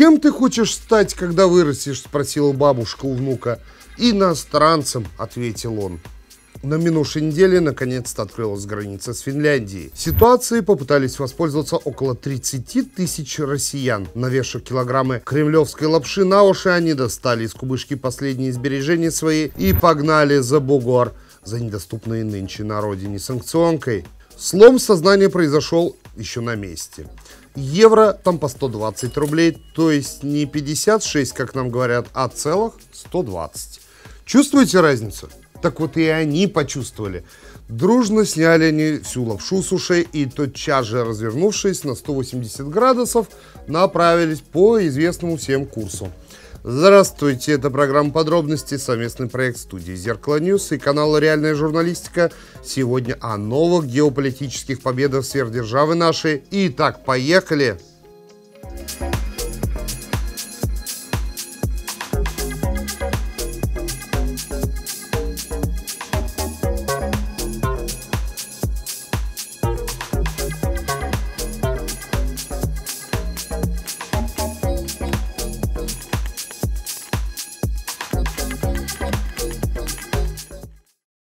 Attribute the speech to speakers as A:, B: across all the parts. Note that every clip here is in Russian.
A: «Кем ты хочешь стать, когда вырастешь?» – спросила бабушка у внука. «Иностранцем», – ответил он. На минувшей неделе наконец-то открылась граница с Финляндией. Ситуацией попытались воспользоваться около 30 тысяч россиян. Навешав килограммы кремлевской лапши на уши, они достали из кубышки последние сбережения свои и погнали за бугор за недоступные нынче на родине санкционкой. Слом сознания произошел еще на месте евро там по 120 рублей, то есть не 56, как нам говорят, а целых 120. Чувствуете разницу? Так вот и они почувствовали. Дружно сняли они всю лапшу с ушей и тотчас же, развернувшись на 180 градусов, направились по известному всем курсу. Здравствуйте, это программа «Подробности», совместный проект студии «Зеркало Ньюс» и канала «Реальная журналистика». Сегодня о новых геополитических победах сверхдержавы нашей. Итак, поехали! Поехали!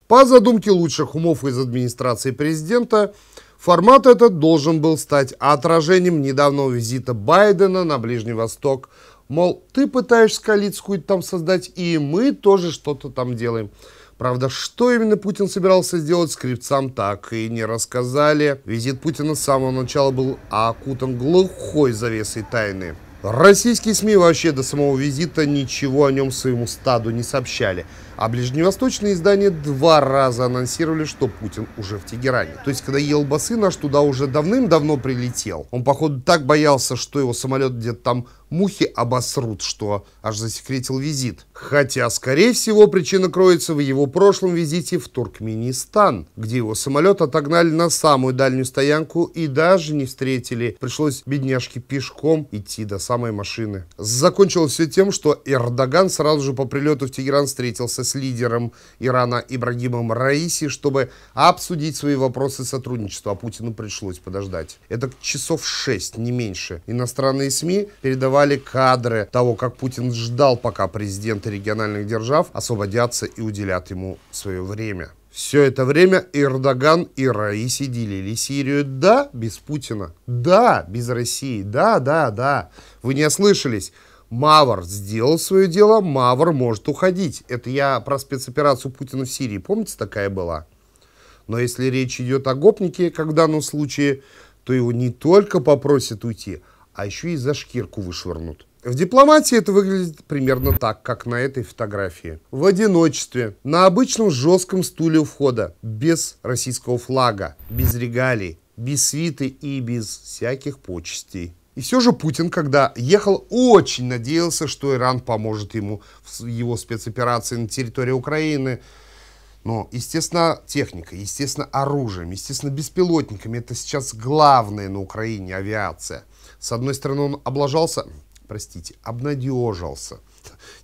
A: По задумке лучших умов из администрации президента, формат этот должен был стать отражением недавнего визита Байдена на Ближний Восток. Мол, ты пытаешься скалицкую какую там создать, и мы тоже что-то там делаем. Правда, что именно Путин собирался сделать, скрипцам так и не рассказали. Визит Путина с самого начала был окутан глухой завесой тайны. Российские СМИ вообще до самого визита ничего о нем своему стаду не сообщали – а ближневосточные издания два раза анонсировали, что Путин уже в Тегеране. То есть, когда ел басы, наш туда уже давным-давно прилетел, он, походу, так боялся, что его самолет где-то там мухи обосрут, что аж засекретил визит. Хотя, скорее всего, причина кроется в его прошлом визите в Туркменистан, где его самолет отогнали на самую дальнюю стоянку и даже не встретили. Пришлось бедняжке пешком идти до самой машины. Закончилось все тем, что Эрдоган сразу же по прилету в Тегеран встретился с лидером Ирана Ибрагимом Раиси, чтобы обсудить свои вопросы сотрудничества, а Путину пришлось подождать. Это часов шесть, не меньше. Иностранные СМИ передавали кадры того, как Путин ждал, пока президенты региональных держав освободятся и уделят ему свое время. Все это время Эрдоган и Раиси делили Сирию. Да, без Путина. Да, без России. Да, да, да. Вы не ослышались. Мавр сделал свое дело, Мавр может уходить. Это я про спецоперацию Путина в Сирии. Помните, такая была? Но если речь идет о гопнике, как в данном случае, то его не только попросят уйти, а еще и за шкирку вышвырнут. В дипломатии это выглядит примерно так, как на этой фотографии. В одиночестве, на обычном жестком стуле у входа, без российского флага, без регалий, без свиты и без всяких почестей. И все же Путин, когда ехал, очень надеялся, что Иран поможет ему в его спецоперации на территории Украины. Но, естественно, техника, естественно, оружием, естественно, беспилотниками. Это сейчас главное на Украине авиация. С одной стороны, он облажался, простите, обнадежился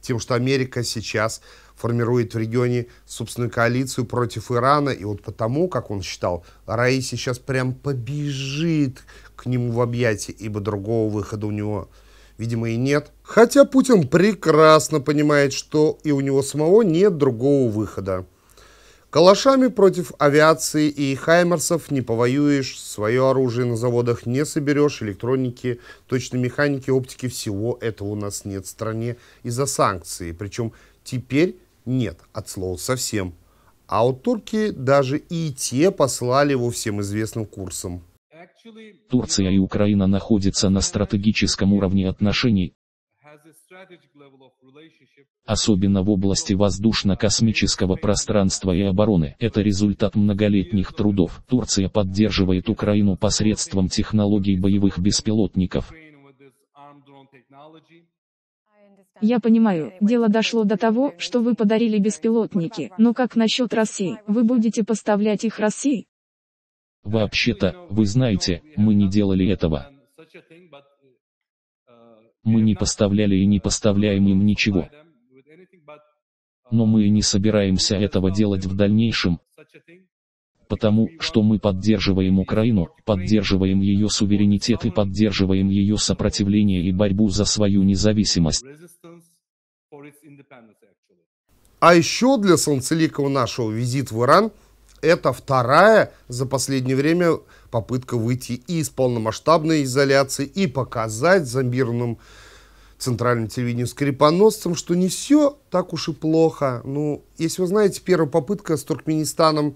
A: тем, что Америка сейчас формирует в регионе собственную коалицию против Ирана. И вот потому, как он считал, Раи сейчас прям побежит к нему в объятия, ибо другого выхода у него, видимо, и нет. Хотя Путин прекрасно понимает, что и у него самого нет другого выхода. Калашами против авиации и хаймерсов не повоюешь, свое оружие на заводах не соберешь, электроники, точной механики, оптики, всего этого у нас нет в стране из-за санкций. Причем теперь нет от слова совсем. А у турки даже и те послали его всем известным курсом. Турция и Украина находятся на стратегическом уровне отношений, особенно в области воздушно-космического пространства и обороны. Это результат многолетних трудов. Турция поддерживает Украину посредством технологий боевых беспилотников. Я понимаю, дело дошло до того, что вы подарили беспилотники, но как насчет России? Вы будете поставлять их России? Вообще-то, вы знаете, мы не делали этого. Мы не поставляли и не поставляем им ничего. Но мы и не собираемся этого делать в дальнейшем, потому что мы поддерживаем Украину, поддерживаем ее суверенитет и поддерживаем ее сопротивление и борьбу за свою независимость. А еще для Солнцеликова нашего визит в Иран – это вторая за последнее время попытка выйти и из полномасштабной изоляции, и показать за мирным центральным телевидением скрипоносцам, что не все так уж и плохо. Ну, если вы знаете, первая попытка с Туркменистаном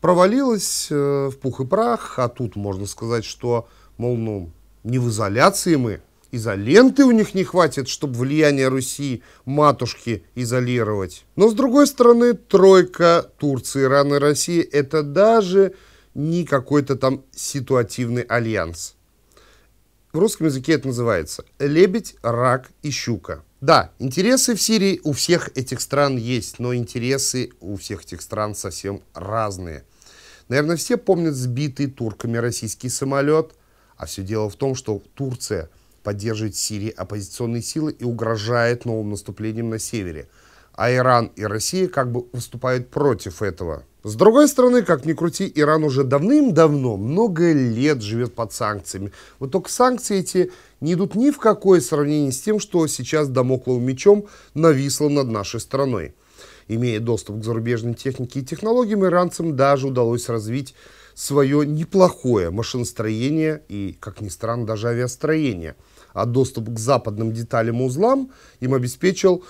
A: провалилась э, в пух и прах, а тут можно сказать, что, мол, ну, не в изоляции мы, изоленты у них не хватит, чтобы влияние Руси матушки изолировать. Но с другой стороны, тройка Турции, Иран и России – это даже не какой-то там ситуативный альянс. В русском языке это называется «лебедь, рак и щука». Да, интересы в Сирии у всех этих стран есть, но интересы у всех этих стран совсем разные. Наверное, все помнят сбитый турками российский самолет, а все дело в том, что Турция – поддерживает в Сирии оппозиционные силы и угрожает новым наступлением на севере. А Иран и Россия как бы выступают против этого. С другой стороны, как ни крути, Иран уже давным-давно, много лет живет под санкциями. Вот только санкции эти не идут ни в какое сравнение с тем, что сейчас домокловым мечом нависло над нашей страной. Имея доступ к зарубежной технике и технологиям, иранцам даже удалось развить свое неплохое машиностроение и, как ни странно, даже авиастроение – а доступ к западным деталям и узлам им обеспечил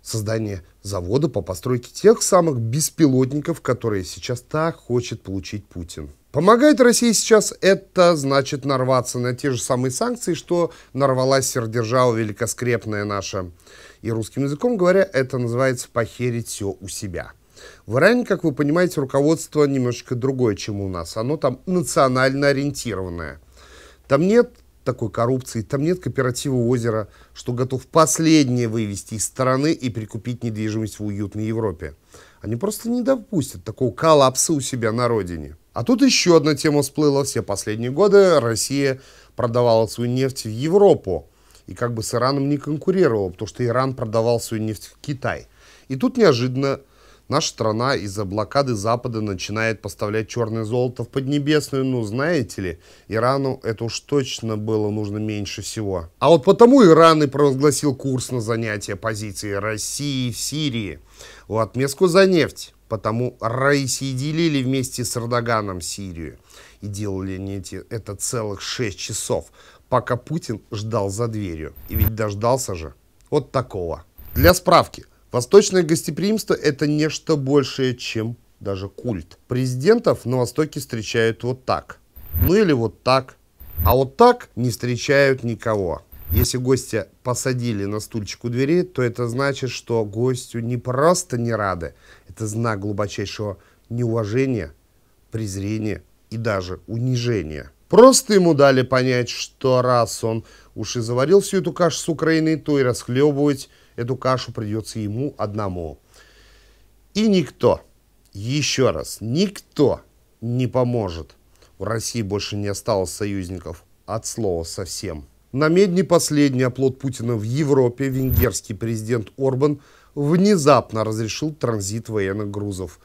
A: создание завода по постройке тех самых беспилотников, которые сейчас так хочет получить Путин. Помогает России сейчас это значит нарваться на те же самые санкции, что нарвалась сердержава великоскрепная наша. И русским языком говоря, это называется похерить все у себя. В Иране, как вы понимаете, руководство немножечко другое, чем у нас. Оно там национально ориентированное. Там нет такой коррупции, там нет кооператива озера, что готов последнее вывести из страны и прикупить недвижимость в уютной Европе. Они просто не допустят такого коллапса у себя на родине. А тут еще одна тема всплыла. Все последние годы Россия продавала свою нефть в Европу и как бы с Ираном не конкурировала, потому что Иран продавал свою нефть в Китай. И тут неожиданно Наша страна из-за блокады Запада начинает поставлять черное золото в Поднебесную, ну знаете ли, Ирану это уж точно было нужно меньше всего. А вот потому Иран и провозгласил курс на занятие позиции России в Сирии в отместку за нефть. Потому Раиси и делили вместе с Эрдоганом Сирию. И делали они эти, это целых 6 часов, пока Путин ждал за дверью. И ведь дождался же. Вот такого. Для справки, Восточное гостеприимство – это нечто большее, чем даже культ. Президентов на Востоке встречают вот так. Ну или вот так. А вот так не встречают никого. Если гостя посадили на стульчик у двери, то это значит, что гостю не просто не рады. Это знак глубочайшего неуважения, презрения и даже унижения. Просто ему дали понять, что раз он уж и заварил всю эту кашу с Украиной, то и расхлебывать Эту кашу придется ему одному. И никто, еще раз, никто не поможет. У России больше не осталось союзников. От слова совсем. На медне последний оплот Путина в Европе венгерский президент Орбан внезапно разрешил транзит военных грузов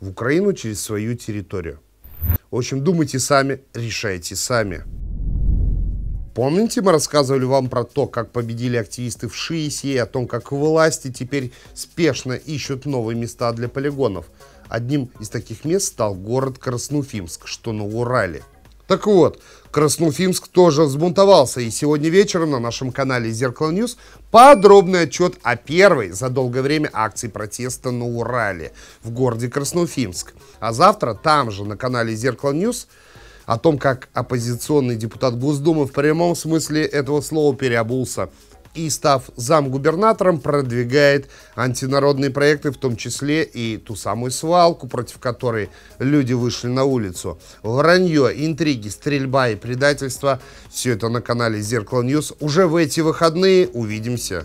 A: в Украину через свою территорию. В общем, думайте сами, решайте сами. Помните, мы рассказывали вам про то, как победили активисты в Шиисе, о том, как власти теперь спешно ищут новые места для полигонов. Одним из таких мест стал город Краснуфимск, что на Урале. Так вот, Краснуфимск тоже взбунтовался, и сегодня вечером на нашем канале Зеркало Ньюс подробный отчет о первой за долгое время акции протеста на Урале в городе Краснуфимск. А завтра там же на канале Зеркало Ньюс о том, как оппозиционный депутат Госдумы в прямом смысле этого слова переобулся и, став замгубернатором, продвигает антинародные проекты, в том числе и ту самую свалку, против которой люди вышли на улицу. Вранье, интриги, стрельба и предательство – все это на канале «Зеркало Ньюс». Уже в эти выходные увидимся.